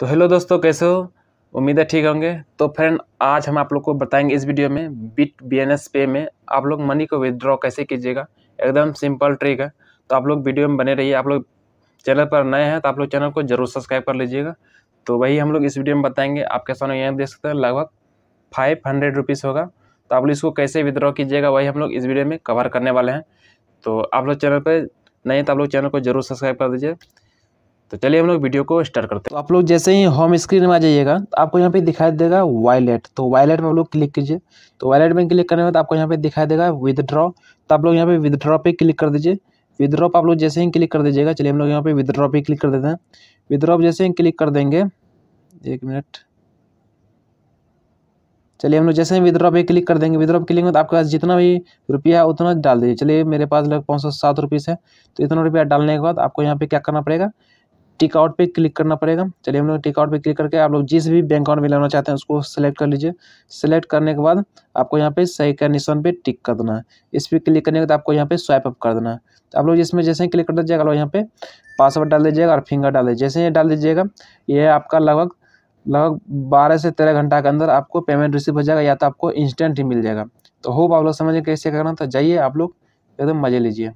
तो हेलो दोस्तों कैसे हो उम्मीद है ठीक होंगे तो फ्रेंड आज हम आप लोग को बताएंगे इस वीडियो में बिट बी एन एस पे में आप लोग मनी को विदड्रॉ कैसे कीजिएगा एकदम सिंपल ट्रिक है तो आप लोग वीडियो में बने रहिए आप लोग चैनल पर नए हैं तो आप लोग चैनल को जरूर सब्सक्राइब कर लीजिएगा तो वही हम लोग इस वीडियो में बताएंगे आप कैसा यहाँ देख सकते हैं लगभग फाइव हंड्रेड रुपीज़ होगा तो आप लोग इसको कैसे विदड्रॉ कीजिएगा वही हम लोग इस वीडियो में कवर करने वाले हैं तो आप लोग चैनल पर नए तो आप लोग चैनल को जरूर सब्सक्राइब कर दीजिए तो चलिए हम लोग वीडियो को स्टार्ट करते हैं तो आप लोग जैसे ही होम स्क्रीन में आ जाइएगा तो आपको यहाँ पे दिखाई देगा वायलेट तो वायलेट में आप लोग क्लिक कीजिए तो वायलेट में क्लिक करने के बाद आपको यहाँ पे दिखाई देगा विदड्रॉ तो आप लोग यहाँ पे विदड्रॉ पे क्लिक कर दीजिए विदड्रॉप आप लोग जैसे ही क्लिक कर दीजिएगा चलिए हम लोग यहाँ पे विदड्रॉप ही क्लिक कर देते हैं विदड्रॉप जैसे ही क्लिक कर देंगे एक मिनट चलिए हम लोग जैसे ही विदड्रॉप पे क्लिक कर देंगे विदड्रॉप क्लिक में तो आपके पास जितना भी रुपया है उतना डाल दीजिए चलिए मेरे पास लगभग पाँच सौ सात रुपीज़ है तो इतना रुपया डालने के बाद आपको यहाँ पे क्या करना पड़ेगा टिकआउट पे क्लिक करना पड़ेगा चलिए हम लोग टिकआउट पे क्लिक करके आप लोग जिस भी बैंक अकाउंट में लाना चाहते हैं उसको सेलेक्ट कर लीजिए सेलेक्ट करने के बाद आपको यहाँ पे सही का निशान पे टिक कर देना है इस पर क्लिक करने के बाद आपको यहाँ पे स्वाइप अप कर देना है तो आप लोग इसमें जैसे ही क्लिक कर दीजिएगा लोग यहाँ पे पासवर्ड डाल दीजिएगा और फिंगर डाल दीजिए जैसे ही डाल दीजिएगा ये आपका लगभग लगभग बारह से तेरह घंटा के अंदर आपको पेमेंट रिसीव हो जाएगा या तो आपको इंस्टेंट ही मिल जाएगा तो होप आप लोग समझें कैसे करना तो जाइए आप लोग एकदम मज़े लीजिए